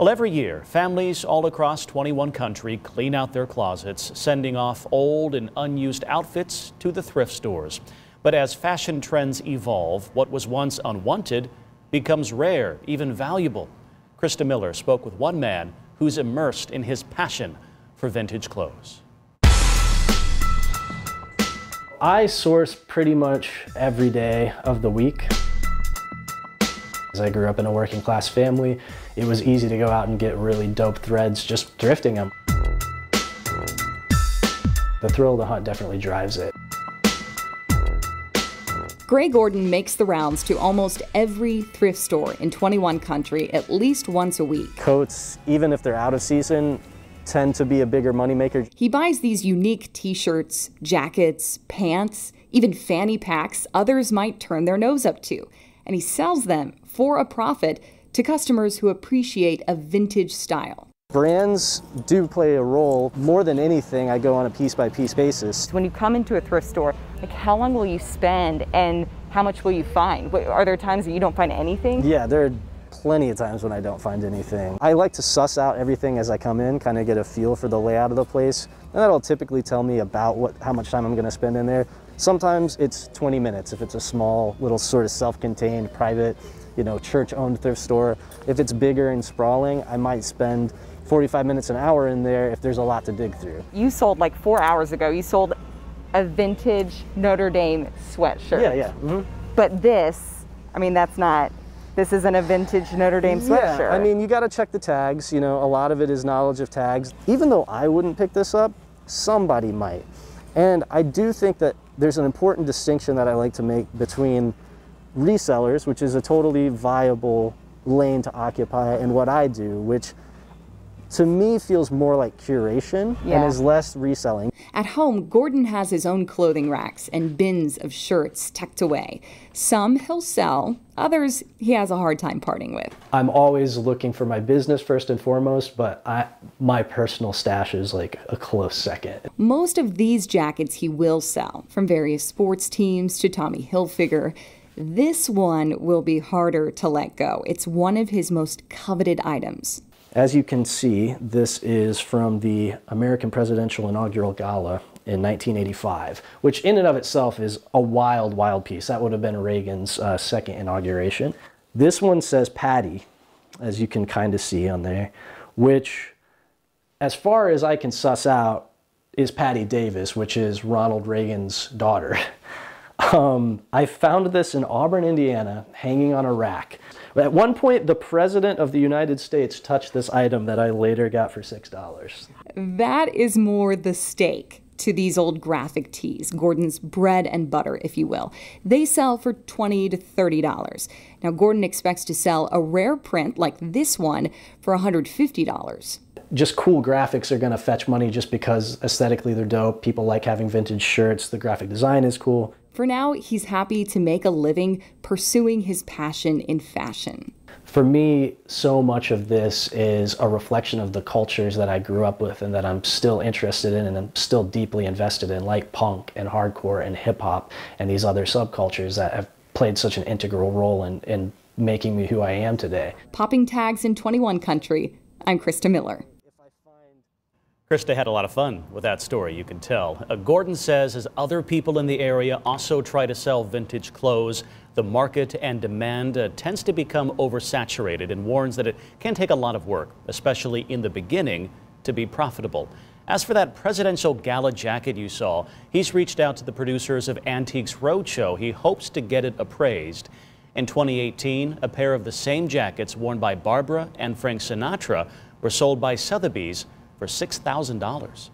Well, every year, families all across 21 country clean out their closets, sending off old and unused outfits to the thrift stores. But as fashion trends evolve, what was once unwanted becomes rare, even valuable. Krista Miller spoke with one man who's immersed in his passion for vintage clothes. I source pretty much every day of the week. As I grew up in a working class family, it was easy to go out and get really dope threads just thrifting them. The thrill of the hunt definitely drives it. Gray Gordon makes the rounds to almost every thrift store in 21 country at least once a week. Coats, even if they're out of season, tend to be a bigger moneymaker. He buys these unique t-shirts, jackets, pants, even fanny packs others might turn their nose up to and he sells them for a profit to customers who appreciate a vintage style. Brands do play a role. More than anything, I go on a piece by piece basis. When you come into a thrift store, like how long will you spend and how much will you find? Are there times that you don't find anything? Yeah, there are plenty of times when I don't find anything. I like to suss out everything as I come in, kind of get a feel for the layout of the place. And that'll typically tell me about what, how much time I'm gonna spend in there. Sometimes it's 20 minutes if it's a small little sort of self-contained private, you know, church-owned thrift store. If it's bigger and sprawling, I might spend 45 minutes an hour in there if there's a lot to dig through. You sold like four hours ago, you sold a vintage Notre Dame sweatshirt. Yeah, yeah. Mm -hmm. But this, I mean, that's not this isn't a vintage Notre Dame sweatshirt. Yeah, I mean, you got to check the tags. You know, a lot of it is knowledge of tags. Even though I wouldn't pick this up, somebody might. And I do think that there's an important distinction that I like to make between resellers, which is a totally viable lane to occupy, and what I do, which to me feels more like curation yeah. and is less reselling. At home, Gordon has his own clothing racks and bins of shirts tucked away. Some he'll sell, others he has a hard time parting with. I'm always looking for my business first and foremost, but I, my personal stash is like a close second. Most of these jackets he will sell, from various sports teams to Tommy Hilfiger. This one will be harder to let go. It's one of his most coveted items. As you can see, this is from the American Presidential Inaugural Gala in 1985, which in and of itself is a wild, wild piece. That would have been Reagan's uh, second inauguration. This one says Patty, as you can kind of see on there, which, as far as I can suss out, is Patty Davis, which is Ronald Reagan's daughter. Um, I found this in Auburn, Indiana, hanging on a rack. At one point, the President of the United States touched this item that I later got for $6. That is more the stake to these old graphic tees, Gordon's bread and butter, if you will. They sell for $20 to $30. Now, Gordon expects to sell a rare print like this one for $150. Just cool graphics are going to fetch money just because aesthetically they're dope. People like having vintage shirts. The graphic design is cool. For now, he's happy to make a living pursuing his passion in fashion. For me, so much of this is a reflection of the cultures that I grew up with and that I'm still interested in and I'm still deeply invested in, like punk and hardcore and hip hop and these other subcultures that have played such an integral role in, in making me who I am today. Popping tags in 21 country, I'm Krista Miller. Krista had a lot of fun with that story, you can tell. Uh, Gordon says as other people in the area also try to sell vintage clothes, the market and demand uh, tends to become oversaturated and warns that it can take a lot of work, especially in the beginning, to be profitable. As for that presidential gala jacket you saw, he's reached out to the producers of Antiques Roadshow. He hopes to get it appraised. In 2018, a pair of the same jackets worn by Barbara and Frank Sinatra were sold by Sotheby's for $6,000.